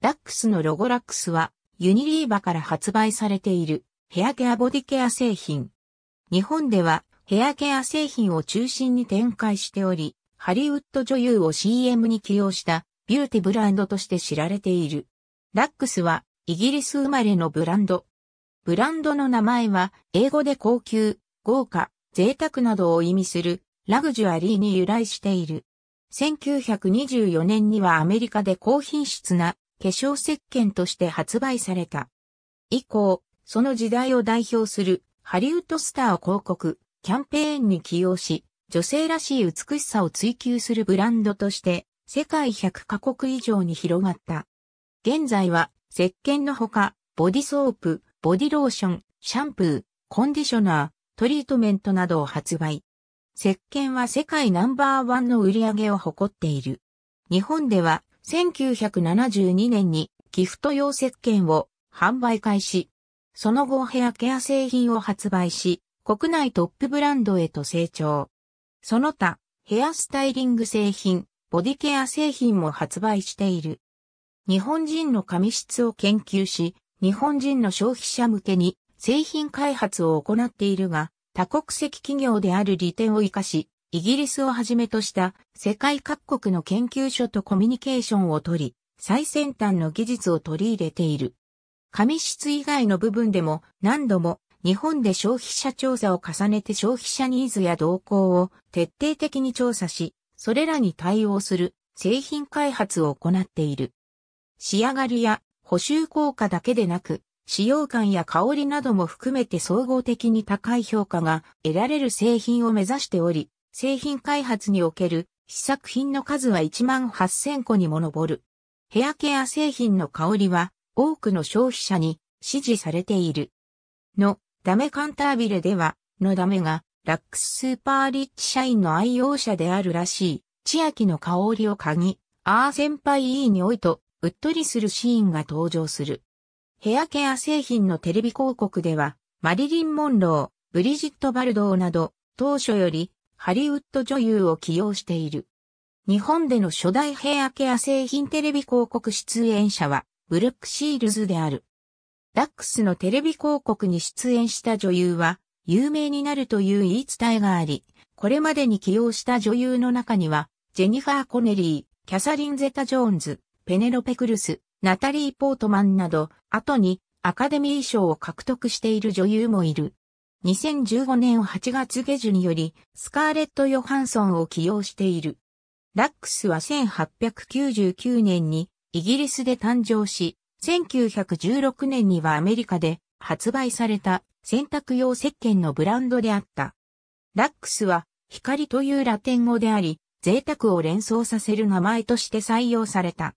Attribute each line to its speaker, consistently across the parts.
Speaker 1: ラックスのロゴラックスは、ユニリーバから発売されているヘアケアボディケア製品。日本ではヘアケア製品を中心に展開しており、ハリウッド女優を CM に起用したビューティブランドとして知られている。ラックスはイギリス生まれのブランド。ブランドの名前は英語で高級、豪華、贅沢などを意味するラグジュアリーに由来している。1924年にはアメリカで高品質な化粧石鹸として発売された。以降、その時代を代表するハリウッドスターを広告、キャンペーンに起用し、女性らしい美しさを追求するブランドとして、世界100カ国以上に広がった。現在は、石鹸のほか、ボディソープ、ボディローション、シャンプー、コンディショナー、トリートメントなどを発売。石鹸は世界ナンバーワンの売り上げを誇っている。日本では1972年にギフト用石鹸を販売開始。その後ヘアケア製品を発売し、国内トップブランドへと成長。その他、ヘアスタイリング製品、ボディケア製品も発売している。日本人の髪質を研究し、日本人の消費者向けに製品開発を行っているが、多国籍企業である利点を活かし、イギリスをはじめとした世界各国の研究所とコミュニケーションをとり、最先端の技術を取り入れている。紙質以外の部分でも何度も日本で消費者調査を重ねて消費者ニーズや動向を徹底的に調査し、それらに対応する製品開発を行っている。仕上がりや補修効果だけでなく、使用感や香りなども含めて総合的に高い評価が得られる製品を目指しており、製品開発における試作品の数は1万8000個にも上る。ヘアケア製品の香りは多くの消費者に支持されている。の、ダメカンタービレでは、のダメが、ラックススーパーリッチ社員の愛用者であるらしい、千秋の香りを嗅ぎ、アーセンパイいい匂いと、うっとりするシーンが登場する。ヘアケア製品のテレビ広告では、マリリン・モンロー、ブリジット・バルドーなど、当初よりハリウッド女優を起用している。日本での初代ヘアケア製品テレビ広告出演者は、ブルックシールズである。ダックスのテレビ広告に出演した女優は、有名になるという言い伝えがあり、これまでに起用した女優の中には、ジェニファー・コネリー、キャサリン・ゼタ・ジョーンズ、ペネロペ・クルス、ナタリー・ポートマンなど、後にアカデミー賞を獲得している女優もいる。2015年8月下旬により、スカーレット・ヨハンソンを起用している。ラックスは1899年にイギリスで誕生し、1916年にはアメリカで発売された洗濯用石鹸のブランドであった。ラックスは光というラテン語であり、贅沢を連想させる名前として採用された。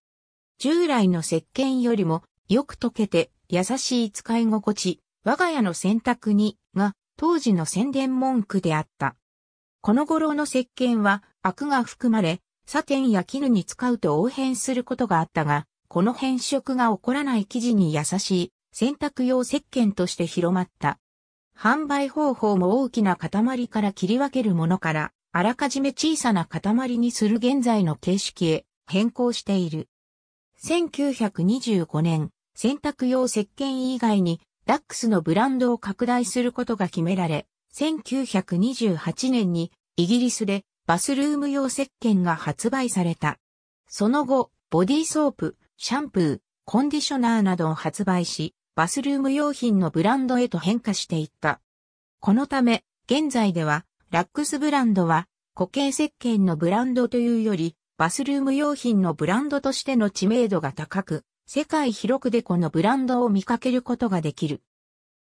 Speaker 1: 従来の石鹸よりもよく溶けて優しい使い心地、我が家の選択に、が、当時の宣伝文句であった。この頃の石鹸は、アクが含まれ、サテンや絹に使うと応変することがあったが、この変色が起こらない生地に優しい、洗濯用石鹸として広まった。販売方法も大きな塊から切り分けるものから、あらかじめ小さな塊にする現在の形式へ変更している。1925年、洗濯用石鹸以外にラックスのブランドを拡大することが決められ、1928年にイギリスでバスルーム用石鹸が発売された。その後、ボディーソープ、シャンプー、コンディショナーなどを発売し、バスルーム用品のブランドへと変化していった。このため、現在では、ラックスブランドは、固形石鹸のブランドというより、バスルーム用品のブランドとしての知名度が高く、世界広くでこのブランドを見かけることができる。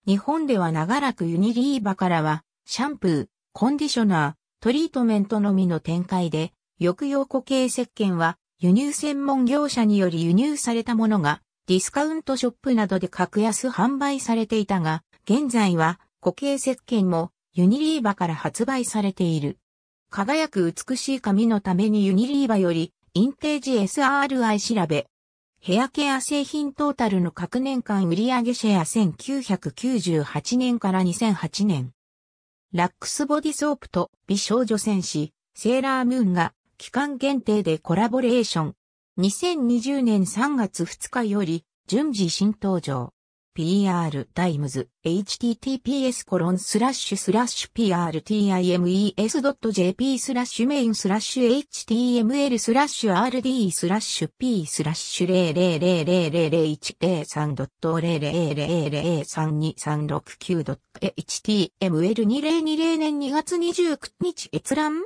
Speaker 1: 日本では長らくユニリーバからは、シャンプー、コンディショナー、トリートメントのみの展開で、抑揚固形石鹸は輸入専門業者により輸入されたものがディスカウントショップなどで格安販売されていたが、現在は固形石鹸もユニリーバから発売されている。輝く美しい髪のためにユニリーバよりインテージ SRI 調べヘアケア製品トータルの各年間売上シェア1998年から2008年。ラックスボディソープと美少女戦士、セーラームーンが期間限定でコラボレーション。2020年3月2日より順次新登場。PR タイムズ https コロンスラッシュスラッシュ prtimes.jp スラッシュメインスラッシュ html スラッシュ rd スラッシュ p スラッシュ 0000103.000032369.html2020 年2月29日閲覧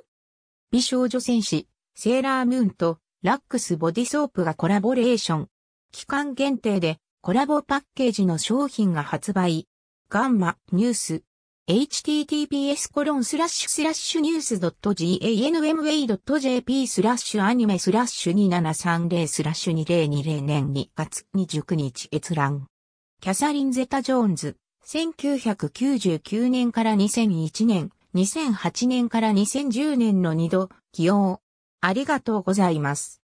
Speaker 1: 美少女戦士セーラームーンとラックスボディソープがコラボレーション期間限定でコラボパッケージの商品が発売。ガンマ、ニュース。https コロンスラッシュスラッシュニュース .ganmway.jp スラッシュアニメスラッシュ2730スラッシュ2020年2月29日閲覧。キャサリン・ゼタ・ジョーンズ。1999年から2001年、2008年から2010年の2度、起用。ありがとうございます。